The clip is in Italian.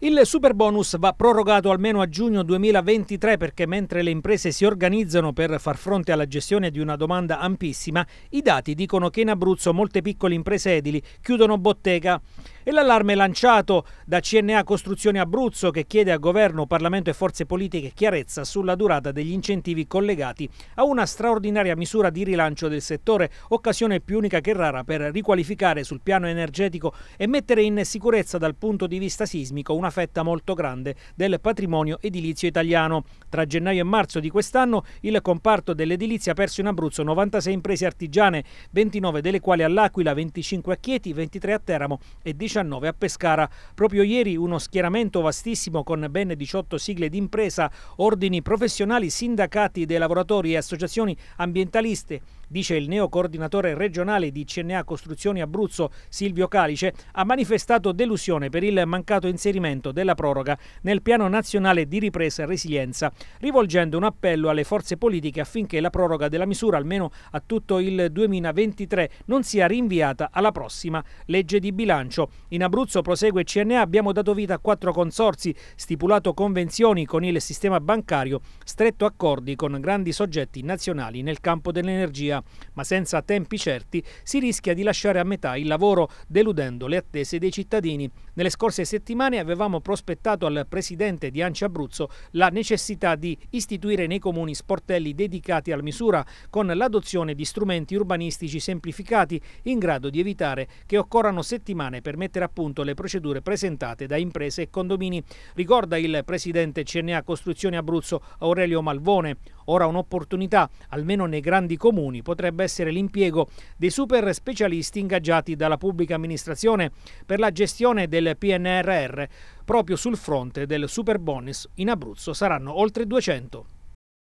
Il super bonus va prorogato almeno a giugno 2023 perché mentre le imprese si organizzano per far fronte alla gestione di una domanda ampissima, i dati dicono che in Abruzzo molte piccole imprese edili chiudono bottega. E l'allarme lanciato da CNA Costruzioni Abruzzo che chiede a governo, Parlamento e forze politiche chiarezza sulla durata degli incentivi collegati a una straordinaria misura di rilancio del settore, occasione più unica che rara per riqualificare sul piano energetico e mettere in sicurezza dal punto di vista sismico una fetta molto grande del patrimonio edilizio italiano. Tra gennaio e marzo di quest'anno il comparto dell'edilizia ha perso in Abruzzo 96 imprese artigiane, 29 delle quali all'Aquila, 25 a Chieti, 23 a Teramo e 19 2019 a Pescara. Proprio ieri uno schieramento vastissimo con ben 18 sigle d'impresa, ordini professionali, sindacati dei lavoratori e associazioni ambientaliste, dice il neo coordinatore regionale di CNA Costruzioni Abruzzo Silvio Calice, ha manifestato delusione per il mancato inserimento della proroga nel Piano Nazionale di Ripresa e Resilienza, rivolgendo un appello alle forze politiche affinché la proroga della misura almeno a tutto il 2023 non sia rinviata alla prossima legge di bilancio. In Abruzzo prosegue CNA, abbiamo dato vita a quattro consorsi, stipulato convenzioni con il sistema bancario, stretto accordi con grandi soggetti nazionali nel campo dell'energia, ma senza tempi certi si rischia di lasciare a metà il lavoro, deludendo le attese dei cittadini. Nelle scorse settimane avevamo prospettato al presidente di Ancia Abruzzo la necessità di istituire nei comuni sportelli dedicati alla misura, con l'adozione di strumenti urbanistici semplificati in grado di evitare che occorrano settimane per mettere mettere a punto le procedure presentate da imprese e condomini. Ricorda il presidente CNA Costruzioni Abruzzo Aurelio Malvone. Ora un'opportunità, almeno nei grandi comuni, potrebbe essere l'impiego dei super specialisti ingaggiati dalla pubblica amministrazione per la gestione del PNRR. Proprio sul fronte del super bonus in Abruzzo saranno oltre 200.